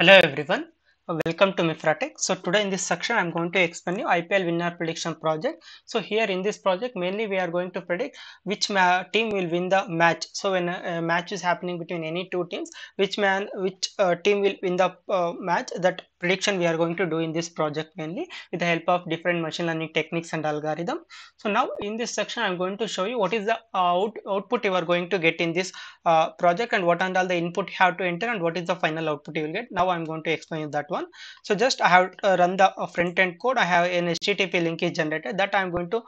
Hello everyone. Welcome to MIFRATech. So today in this section I'm going to explain you IPL winner prediction project. So here in this project mainly we are going to predict which team will win the match. So when a, match is happening between any two teams which man which uh, team will win the uh, match that prediction we are going to do in this project mainly with the help of different machine learning techniques and algorithm. So now in this section I'm going to show you what is the out output you are going to get in this uh, project and what and all the input you have to enter and what is the final output you will get. Now I'm going to explain that one one so just i have uh, run the uh, front end code i have an http link is generated that i'm going to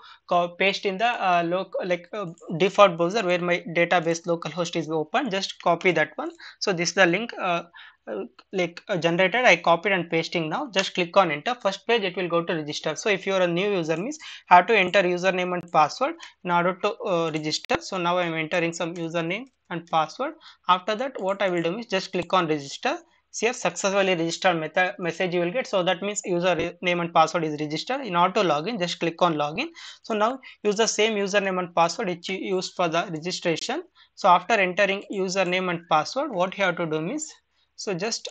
paste in the uh, local like uh, default browser where my database localhost is open just copy that one so this is the link uh, uh, like generated i copied and pasting now just click on enter first page it will go to register so if you are a new user means have to enter username and password in order to register so now i'm entering some username and password after that what i will do is just click on register cf successfully registered message you will get so that means user name and password is registered in order to login just click on login so now use the same username and password which you used for the registration so after entering username and password what you have to do is so just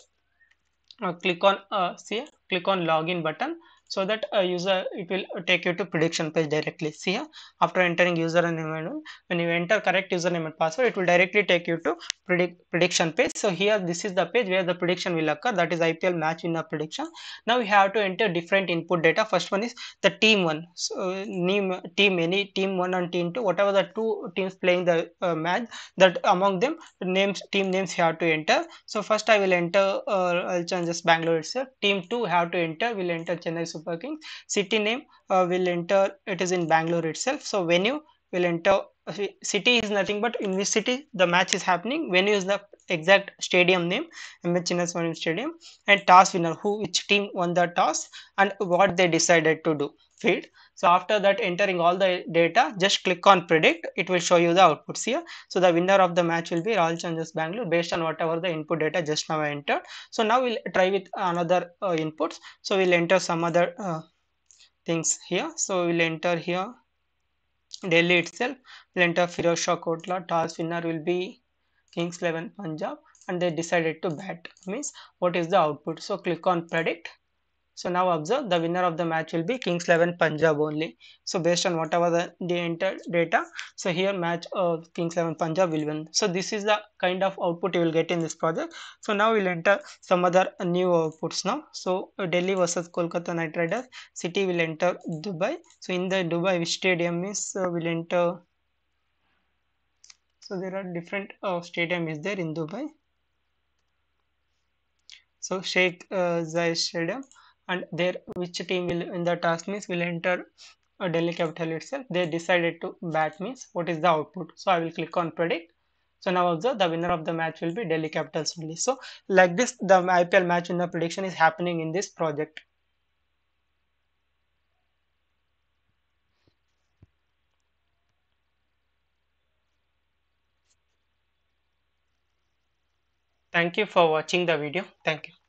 uh, click on uh, see click on login button so that a uh, user it will take you to prediction page directly see here uh, after entering username and when you enter correct username and password it will directly take you to predict prediction page so here this is the page where the prediction will occur that is IPL match winner prediction now we have to enter different input data first one is the team one so name team any team one and team two whatever the two teams playing the uh, match that among them names team names you have to enter so first I will enter uh, I'll change this Bangalore itself team two have to enter we will enter Chennai Super working city name uh, will enter it is in bangalore itself so venue will enter uh, city is nothing but in which city the match is happening venue is the exact stadium name ms chinnaswamy stadium and task winner who which team won the toss and what they decided to do field so after that entering all the data, just click on predict. It will show you the outputs here. So the winner of the match will be Royal Challengers Bangalore based on whatever the input data just now I entered. So now we'll try with another uh, inputs. So we'll enter some other uh, things here. So we'll enter here Delhi itself. We'll enter Firoz Kotla. Toss winner will be Kings 11 Punjab and they decided to bet means what is the output. So click on predict so now observe the winner of the match will be Kings 11 Punjab only. So based on whatever the, entered data, so here match of Kings 11 Punjab will win. So this is the kind of output you will get in this project. So now we'll enter some other new outputs now. So Delhi versus Kolkata Knight Riders, City will enter Dubai. So in the Dubai which stadium is uh, will enter. So there are different uh, stadium is there in Dubai. So Sheikh uh, Zayed Stadium and there which team will in the task means will enter a uh, Delhi Capital itself they decided to bat means what is the output so I will click on predict so now observe the winner of the match will be Delhi Capitals only so like this the IPL match in the prediction is happening in this project Thank you for watching the video. Thank you.